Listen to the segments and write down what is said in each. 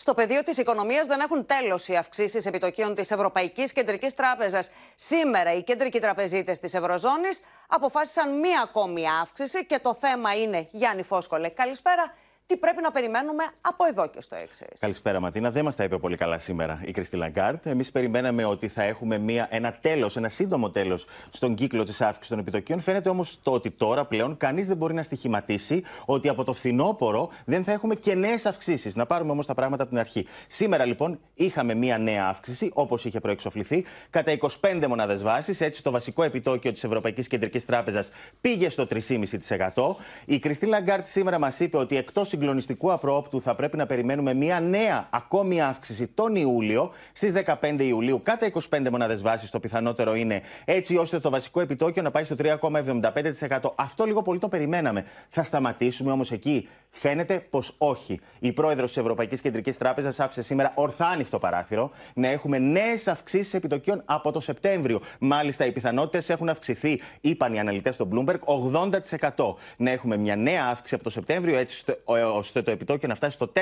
Στο πεδίο της οικονομίας δεν έχουν τέλος οι αυξήσεις επιτοκίων της Ευρωπαϊκής Κεντρικής Τράπεζας. Σήμερα οι κεντρικοί τραπεζίτες της Ευρωζώνης αποφάσισαν μία ακόμη αύξηση και το θέμα είναι, Γιάννη Φόσκολε, καλησπέρα, τι πρέπει να περιμένουμε από εδώ και στο εξής. Καλησπέρα, Ματίνα. Δεν μας τα είπε πολύ καλά σήμερα η Κριστή Λαγκάρτ. Εμείς περιμέναμε ότι θα έχουμε μια, ένα τέλος, ένα σύντομο τέλος στον κύκλο της αύξησης των επιτοκίων. Φαίνεται όμως το ότι τώρα πλέον κανείς δεν μπορεί να στοιχηματίσει ότι από το φθινόπωρο δεν θα έχουμε και νέες αυξήσεις. Να πάρουμε όμως τα πράγματα από την αρχή. Σήμερα λοιπόν είχαμε μια νέα αύξηση, όπως είχε προεξοφληθεί, κατά 25 μονάδες βάσης. Έτσι, το βασικό επιτόκιο της Ευρωπαϊκής Κεντρικής Τράπεζας πήγε στο 3,5%. Η Κριστή Λαγκάρτ σήμερα μας είπε ότι εκτός συγκλονιστικού απρόπτου θα πρέπει να περιμένουμε μια νέα ακόμη αύξηση τον Ιούλιο στις 15 Ιουλίου, κατά 25 μονάδες βάσης, το πιθανότερο είναι, έτσι ώστε το βασικό επιτόκιο να πάει στο 3,75%. Αυτό λίγο πολύ το περιμέναμε. Θα σταματήσουμε όμως εκεί. Φαίνεται πως όχι. Η πρόεδρος της Ευρωπαϊκής Κεντρικής Τράπεζας άφησε σήμερα ορθά ανοιχτό παράθυρο να έχουμε νέες αυξήσεις επιτοκίων από το Σεπτέμβριο. Μάλιστα, οι πιθανότητες έχουν αυξηθεί, είπαν οι αναλυτές στο Bloomberg, 80%. Να έχουμε μια νέα αύξηση από το Σεπτέμβριο, έτσι ώστε ε, το επιτόκιο να φτάσει στο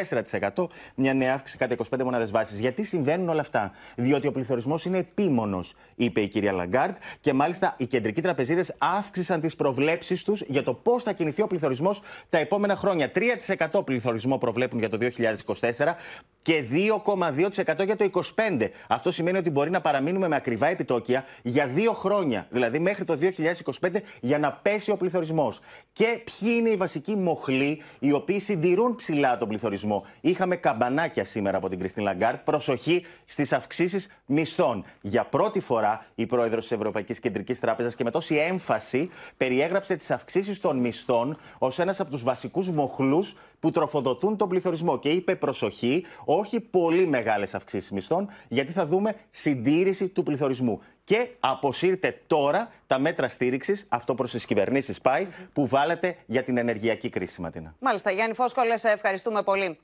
4%, μια νέα αύξηση κατά 25 μονάδες βάσης. Γιατί συμβαίνουν όλα αυτά. Διότι ο πληθωρισμός είναι επίμονος, είπε η κυρία Λαγκάρτ, και μάλιστα οι κεντρικοί τραπεζίτες αύξησαν τις προβλέψεις τους για το πώς θα κινηθεί ο πληθωρισμός τα επόμενα χρόνια. 3% πληθωρισμό προβλέπουν για το 2024 και 2,2% για το 2025. Αυτό σημαίνει ότι μπορεί να παραμείνουμε με ακριβά επιτόκια για δύο χρόνια, δηλαδή μέχρι το 2025, για να πέσει ο πληθωρισμός. Και ποιοι είναι οι βασικοί μοχλοί οι οποίοι συντηρούν ψηλά τον πληθωρισμό. Είχαμε καμπανάκια σήμερα από την Κριστίν Λαγκάρτ. Προσοχή στις αυξήσεις μισθών. Για πρώτη φορά η πρόεδρος της Ευρωπαϊκής Κεντρικής Τράπεζας και με τόση έμφαση περιέγραψε τις αυξήσεις των μισθών ως ένας από τους βασικούς μοχλούς που τροφοδοτούν τον πληθωρισμό. Και είπε προσοχή, όχι πολύ μεγάλες αυξήσεις μισθών, γιατί θα δούμε συντήρηση του πληθωρισμού. Και αποσύρτε τώρα τα μέτρα στήριξης, αυτό προς τις κυβερνήσεις πάει, που βάλετε για την ενεργειακή κρίση, Ματίνα. Μάλιστα. Γιάννη σε ευχαριστούμε πολύ.